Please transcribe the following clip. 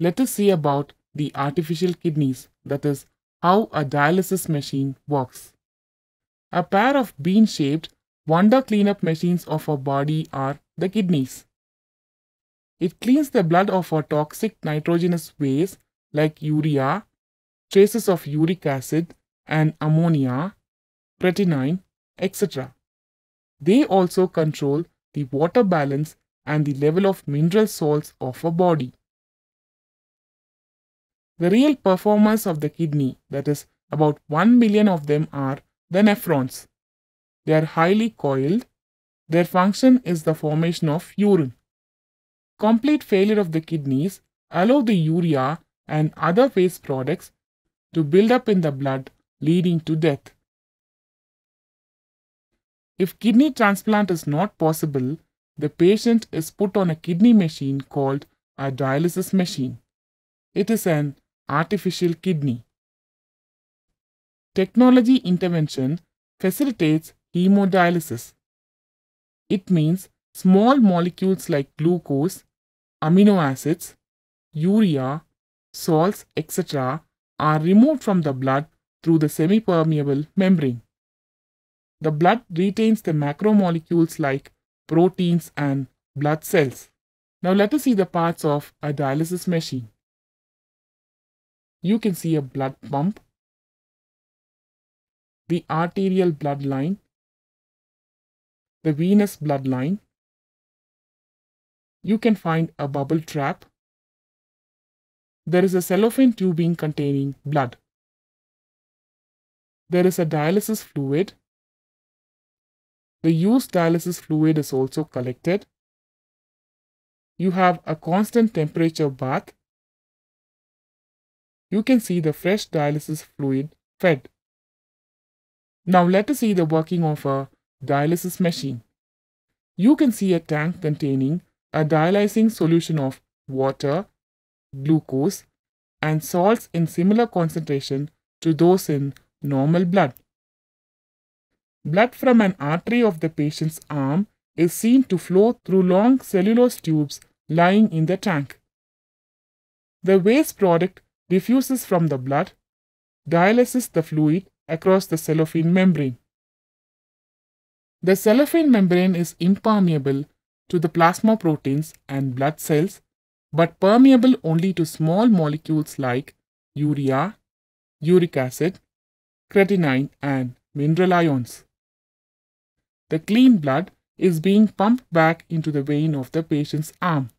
let us see about the artificial kidneys, that is, how a dialysis machine works. A pair of bean-shaped wonder cleanup machines of our body are the kidneys. It cleans the blood of our toxic nitrogenous waste like urea, traces of uric acid and ammonia, creatinine, etc. They also control the water balance and the level of mineral salts of our body. The real performers of the kidney, that is, about 1 million of them are the nephrons. They are highly coiled. Their function is the formation of urine. Complete failure of the kidneys allow the urea and other waste products to build up in the blood leading to death. If kidney transplant is not possible, the patient is put on a kidney machine called a dialysis machine. It is an artificial kidney. Technology intervention facilitates hemodialysis. It means small molecules like glucose, amino acids, urea, salts, etc. are removed from the blood through the semipermeable membrane. The blood retains the macromolecules like proteins and blood cells. Now let us see the parts of a dialysis machine you can see a blood pump, the arterial blood line, the venous blood line. You can find a bubble trap. There is a cellophane tubing containing blood. There is a dialysis fluid. The used dialysis fluid is also collected. You have a constant temperature bath you can see the fresh dialysis fluid fed. Now let us see the working of a dialysis machine. You can see a tank containing a dialyzing solution of water, glucose, and salts in similar concentration to those in normal blood. Blood from an artery of the patient's arm is seen to flow through long cellulose tubes lying in the tank. The waste product diffuses from the blood, dialyses the fluid across the cellophane membrane. The cellophane membrane is impermeable to the plasma proteins and blood cells, but permeable only to small molecules like urea, uric acid, creatinine, and mineral ions. The clean blood is being pumped back into the vein of the patient's arm.